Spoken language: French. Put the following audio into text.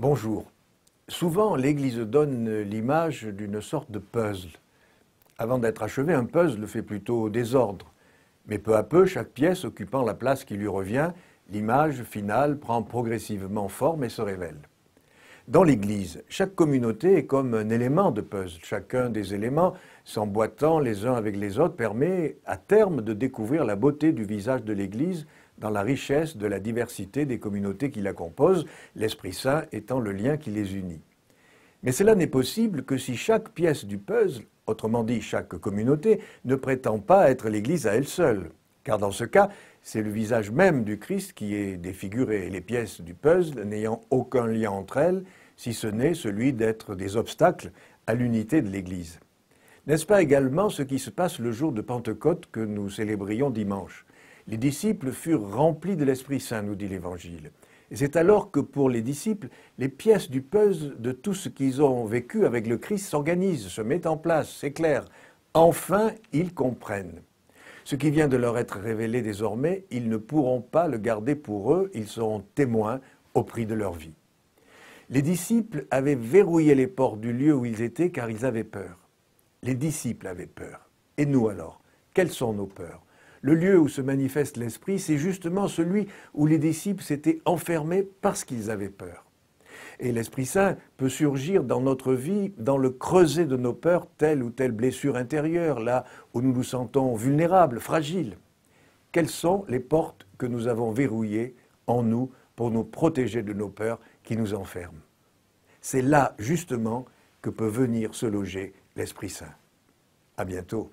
Bonjour. Souvent, l'Église donne l'image d'une sorte de puzzle. Avant d'être achevé, un puzzle fait plutôt désordre. Mais peu à peu, chaque pièce occupant la place qui lui revient, l'image finale prend progressivement forme et se révèle. Dans l'Église, chaque communauté est comme un élément de puzzle. Chacun des éléments, s'emboîtant les uns avec les autres, permet à terme de découvrir la beauté du visage de l'Église dans la richesse de la diversité des communautés qui la composent, l'Esprit Saint étant le lien qui les unit. Mais cela n'est possible que si chaque pièce du puzzle, autrement dit chaque communauté, ne prétend pas être l'Église à elle seule. Car dans ce cas, c'est le visage même du Christ qui est défiguré, les pièces du puzzle n'ayant aucun lien entre elles, si ce n'est celui d'être des obstacles à l'unité de l'Église. N'est-ce pas également ce qui se passe le jour de Pentecôte que nous célébrions dimanche les disciples furent remplis de l'Esprit Saint, nous dit l'Évangile. Et c'est alors que pour les disciples, les pièces du puzzle de tout ce qu'ils ont vécu avec le Christ s'organisent, se mettent en place, c'est clair. Enfin, ils comprennent. Ce qui vient de leur être révélé désormais, ils ne pourront pas le garder pour eux, ils seront témoins au prix de leur vie. Les disciples avaient verrouillé les portes du lieu où ils étaient car ils avaient peur. Les disciples avaient peur. Et nous alors Quelles sont nos peurs le lieu où se manifeste l'Esprit, c'est justement celui où les disciples s'étaient enfermés parce qu'ils avaient peur. Et l'Esprit Saint peut surgir dans notre vie, dans le creuset de nos peurs, telle ou telle blessure intérieure, là où nous nous sentons vulnérables, fragiles. Quelles sont les portes que nous avons verrouillées en nous pour nous protéger de nos peurs qui nous enferment C'est là, justement, que peut venir se loger l'Esprit Saint. À bientôt.